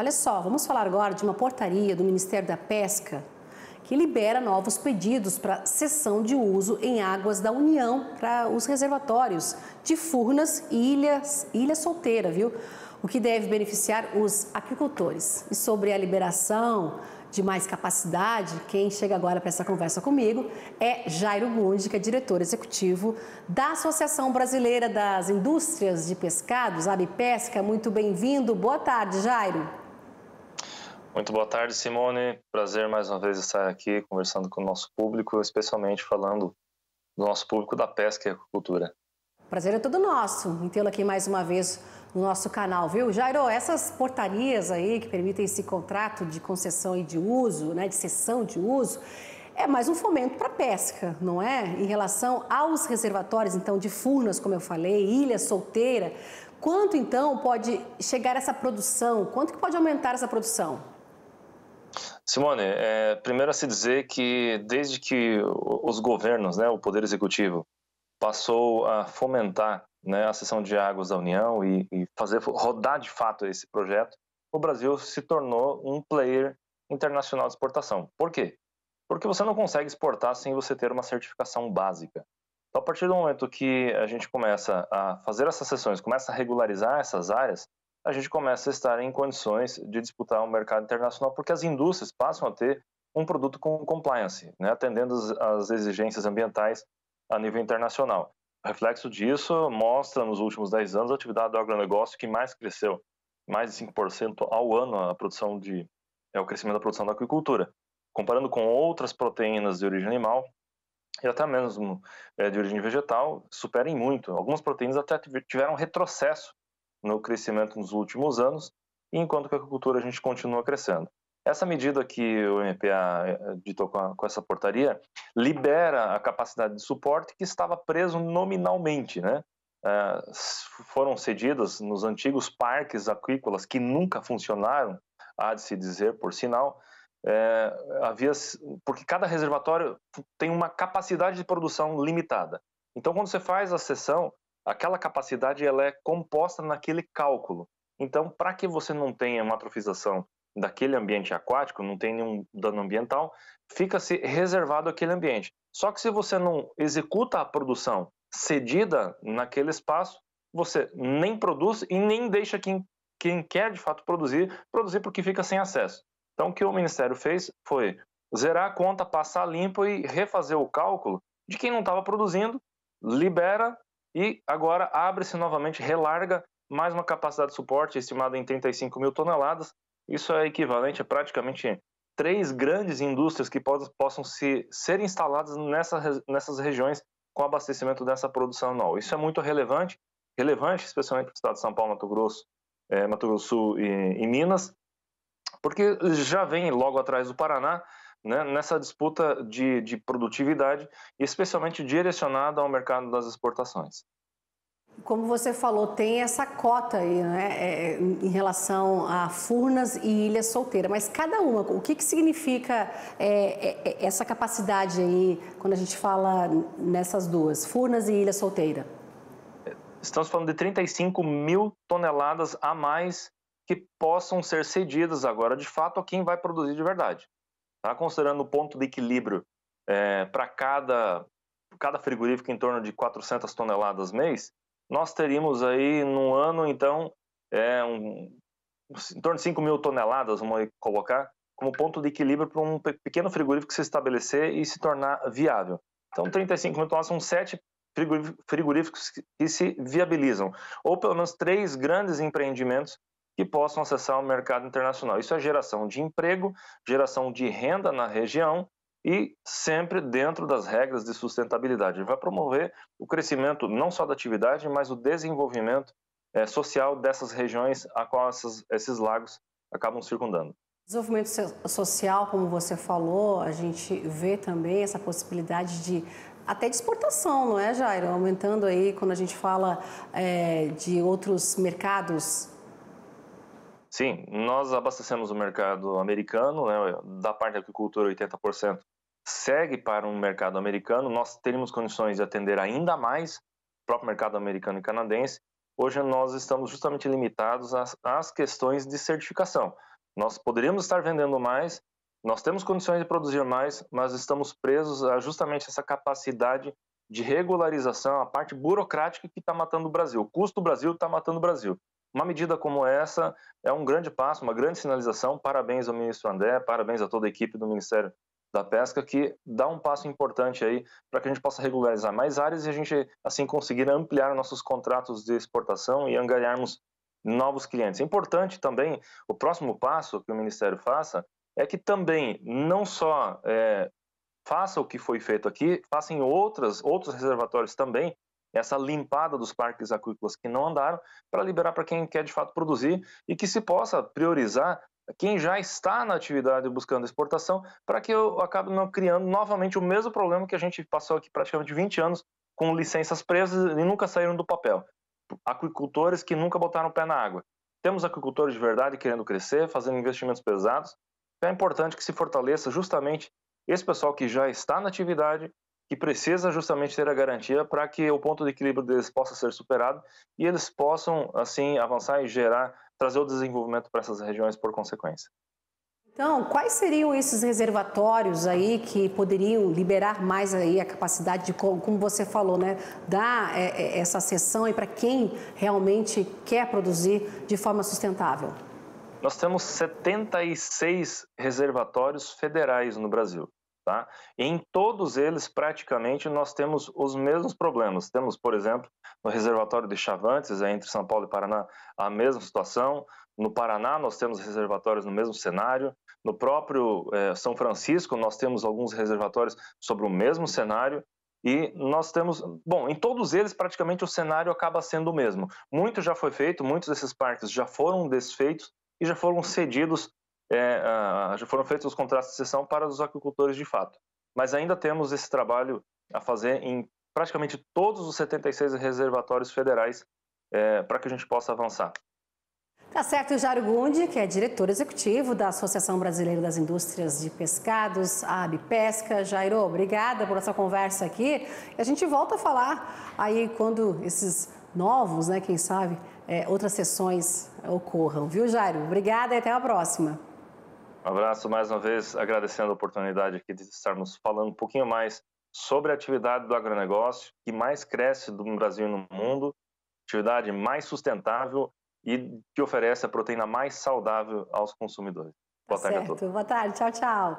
Olha só, vamos falar agora de uma portaria do Ministério da Pesca que libera novos pedidos para cessão de uso em águas da União para os reservatórios de Furnas e Ilhas, Ilha Solteira, viu? O que deve beneficiar os agricultores. E sobre a liberação de mais capacidade, quem chega agora para essa conversa comigo é Jairo Gundi, que é diretor executivo da Associação Brasileira das Indústrias de Pescados, ABPesca. Muito bem-vindo. Boa tarde, Jairo. Muito boa tarde, Simone. Prazer mais uma vez estar aqui conversando com o nosso público, especialmente falando do nosso público da pesca e agricultura. Prazer é todo nosso em tê-lo aqui mais uma vez no nosso canal, viu? Jairo, essas portarias aí que permitem esse contrato de concessão e de uso, né, de cessão de uso, é mais um fomento para a pesca, não é? Em relação aos reservatórios, então, de furnas, como eu falei, ilha solteira, quanto então pode chegar essa produção? Quanto que pode aumentar essa produção? Simone, é, primeiro a se dizer que desde que os governos, né, o Poder Executivo, passou a fomentar né, a cessão de águas da União e, e, fazer rodar de fato esse projeto, o Brasil se tornou um player internacional de exportação. Por quê? Porque você não consegue exportar sem você ter uma certificação básica. Então, a partir do momento que a gente começa a fazer essas sessões, começa a regularizar essas áreas, a gente começa a estar em condições de disputar um mercado internacional, porque as indústrias passam a ter um produto com compliance, né, atendendo às exigências ambientais a nível internacional. O reflexo disso mostra, nos últimos 10 anos, a atividade do agronegócio que mais cresceu, mais de 5% ao ano a produção de, é o crescimento da produção da aquicultura. Comparando com outras proteínas de origem animal, e até mesmo é, de origem vegetal, superem muito. Algumas proteínas até tiveram retrocesso no crescimento nos últimos anos, enquanto que a agricultura a gente continua crescendo. Essa medida que o MPA eh, ditou com, essa portaria libera a capacidade de suporte que estava preso nominalmente, né? Eh, foram cedidas nos antigos parques aquícolas que nunca funcionaram, há de se dizer, por sinal, é, havia porque cada reservatório tem uma capacidade de produção limitada. Então, quando você faz a sessão, aquela capacidade ela é composta naquele cálculo. Então, para que você não tenha uma atrofização daquele ambiente aquático, não tenha nenhum dano ambiental, fica-se reservado aquele ambiente. Só que se você não executa a produção cedida naquele espaço, você nem produz e nem deixa quem, quem quer de fato produzir, produzir porque fica sem acesso. Então, o que o Ministério fez foi zerar a conta, passar limpo e refazer o cálculo de quem não estava produzindo, libera e agora abre-se novamente, relarga mais uma capacidade de suporte estimada em 35 mil toneladas. Isso é equivalente a praticamente três grandes indústrias que possam se, ser instaladas nessa, nessas regiões com abastecimento dessa produção anual. Isso é muito relevante, relevante especialmente para o estado de São Paulo, Mato Grosso, é, Mato Grosso do Sul e, e Minas, porque já vem logo atrás do Paraná né, nessa disputa de, de produtividade, especialmente direcionada ao mercado das exportações. Como você falou, tem essa cota aí, né, é, em relação a Furnas e Ilha Solteira. Mas cada uma, o que, que significa é, é, é, essa capacidade aí, quando a gente fala nessas duas, Furnas e Ilha Solteira? Estamos falando de 35 mil toneladas a mais que possam ser cedidas agora, de fato, a quem vai produzir de verdade tá? considerando o ponto de equilíbrio é, para cada, cada frigorífico em torno de 400 toneladas mês, nós teríamos aí no ano, então, é, um, em torno de 5 mil toneladas, vamos colocar, como ponto de equilíbrio para um pequeno frigorífico se estabelecer e se tornar viável. Então, 35 mil toneladas são sete frigoríficos que se viabilizam, ou pelo menos três grandes empreendimentos que possam acessar o mercado internacional. Isso é geração de emprego, geração de renda na região e sempre dentro das regras de sustentabilidade. Vai promover o crescimento não só da atividade, mas o desenvolvimento é, social dessas regiões a qual essas, esses lagos acabam circundando. Desenvolvimento social, como você falou, a gente vê também essa possibilidade de até de exportação, não é, Jairo? Aumentando aí quando a gente fala é, de outros mercados Sim, nós abastecemos o mercado americano, né, da parte da agricultura, 80% segue para um mercado americano. Nós teríamos condições de atender ainda mais o próprio mercado americano e canadense. Hoje nós estamos justamente limitados às, às questões de certificação. Nós poderíamos estar vendendo mais, nós temos condições de produzir mais, mas estamos presos a justamente essa capacidade de regularização, a parte burocrática que está matando o Brasil. O custo do Brasil está matando o Brasil. Uma medida como essa é um grande passo, uma grande sinalização. Parabéns ao ministro André, parabéns a toda a equipe do Ministério da Pesca, que dá um passo importante aí para que a gente possa regularizar mais áreas e a gente, assim, conseguir ampliar nossos contratos de exportação e angariarmos novos clientes. É importante também, o próximo passo que o Ministério faça é que também não só é, faça o que foi feito aqui, façam outras, outros reservatórios também essa limpada dos parques aquícolas que não andaram, para liberar para quem quer de fato produzir e que se possa priorizar quem já está na atividade buscando exportação, para que eu acabe não criando novamente o mesmo problema que a gente passou aqui praticamente 20 anos com licenças presas e nunca saíram do papel. Aquicultores que nunca botaram o pé na água. Temos aquicultores de verdade querendo crescer, fazendo investimentos pesados. É importante que se fortaleça justamente esse pessoal que já está na atividade que precisa justamente ter a garantia para que o ponto de equilíbrio deles possa ser superado e eles possam, assim, avançar e gerar, trazer o desenvolvimento para essas regiões por consequência. Então, quais seriam esses reservatórios aí que poderiam liberar mais aí a capacidade de, como você falou, né, dar é, é, essa sessão e para quem realmente quer produzir de forma sustentável? Nós temos 76 reservatórios federais no Brasil. Tá? Em todos eles, praticamente, nós temos os mesmos problemas. Temos, por exemplo, no reservatório de Chavantes, entre São Paulo e Paraná, a mesma situação. No Paraná, nós temos reservatórios no mesmo cenário. No próprio eh, São Francisco, nós temos alguns reservatórios sobre o mesmo cenário. E nós temos, bom, em todos eles praticamente o cenário acaba sendo o mesmo. Muito já foi feito, muitos desses parques já foram desfeitos e já foram cedidos é, ah, ah, já foram feitos os contratos de sessão para os aquicultores de fato. Mas ainda temos esse trabalho a fazer em praticamente todos os 76 reservatórios federais é, para que a gente possa avançar. Tá certo, Jairo Gundi, que é diretor executivo da Associação Brasileira das Indústrias de Pescados, a Abipesca. Jairo, obrigada por essa conversa aqui. E a gente volta a falar aí quando esses novos, né, quem sabe, é, outras sessões ocorram. Viu, Jairo? Obrigada e até a próxima. Um abraço mais uma vez, agradecendo a oportunidade aqui de estarmos falando um pouquinho mais sobre a atividade do agronegócio que mais cresce do Brasil e no mundo, atividade mais sustentável e que oferece a proteína mais saudável aos consumidores. Boa tarde certo. a todos. Boa tarde, tchau, tchau.